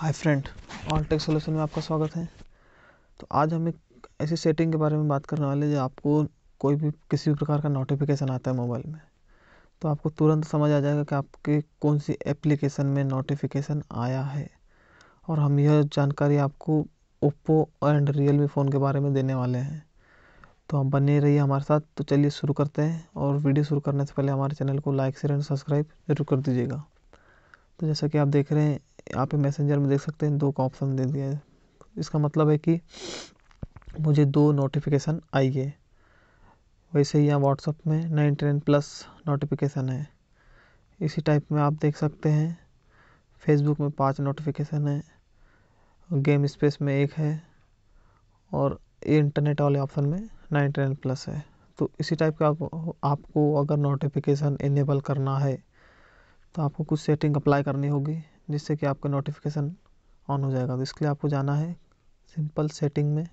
हाय friend all tech solution में आपका स्वागत है तो आज हम एक ऐसी सेटिंग के बारे में बात करने वाले हैं जो आपको कोई भी किसी भी प्रकार का नोटिफिकेशन आता है मोबाइल में तो आपको तुरंत समझ आ जाएगा कि आपके कौन सी एप्लीकेशन में नोटिफिकेशन आया है और हम यह जानकारी आपको ओप्पो एंड रियलमी फ़ोन के बारे में देने वाले हैं तो आप बने रहिए हमारे साथ तो चलिए शुरू करते हैं और वीडियो शुरू करने से पहले हमारे चैनल को लाइक शेयर एंड सब्सक्राइब जरूर कर दीजिएगा तो जैसा कि आप देख रहे हैं यहाँ पे मैसेंजर में देख सकते हैं दो का ऑप्शन दे दिया है इसका मतलब है कि मुझे दो नोटिफिकेशन आई है वैसे ही यहाँ व्हाट्सअप में नाइन टेन प्लस नोटिफिकेशन है इसी टाइप में आप देख सकते हैं फेसबुक में पांच नोटिफिकेशन है गेम स्पेस में एक है और ये इंटरनेट वाले ऑप्शन में नाइन टेन प्लस है तो इसी टाइप का आप, आपको अगर नोटिफिकेशन इनेबल करना है तो आपको कुछ सेटिंग अप्लाई करनी होगी जिससे कि आपका नोटिफिकेशन ऑन हो जाएगा तो इसके लिए आपको जाना है सिंपल सेटिंग में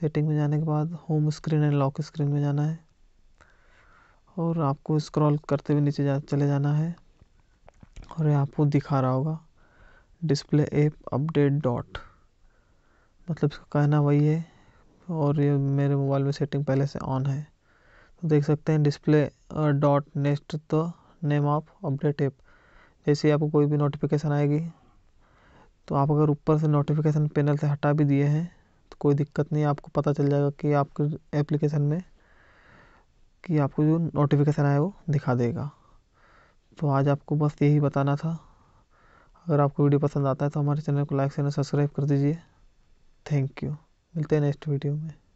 सेटिंग में जाने के बाद home screen and lock screen में जाना है और आपको स्क्रॉल करते हुए नीचे जा चले जाना है और ये आपको दिखा रहा होगा डिस्प्ले एप अपडेट डॉट मतलब इसका कहना वही है और ये मेरे मोबाइल में सेटिंग पहले से ऑन है तो देख सकते हैं डिस्प्ले डॉट नेक्स्ट तो नेम ऑफ अपडेट ऐप जैसे आपको कोई भी नोटिफिकेशन आएगी तो आप अगर ऊपर से नोटिफिकेशन पैनल से हटा भी दिए हैं तो कोई दिक्कत नहीं आपको पता चल जाएगा कि आपके एप्लीकेशन में कि आपको जो नोटिफिकेशन आया वो दिखा देगा तो आज आपको बस यही बताना था अगर आपको वीडियो पसंद आता है तो हमारे चैनल को लाइक शेयर सब्सक्राइब कर दीजिए थैंक यू मिलते हैं नेक्स्ट वीडियो में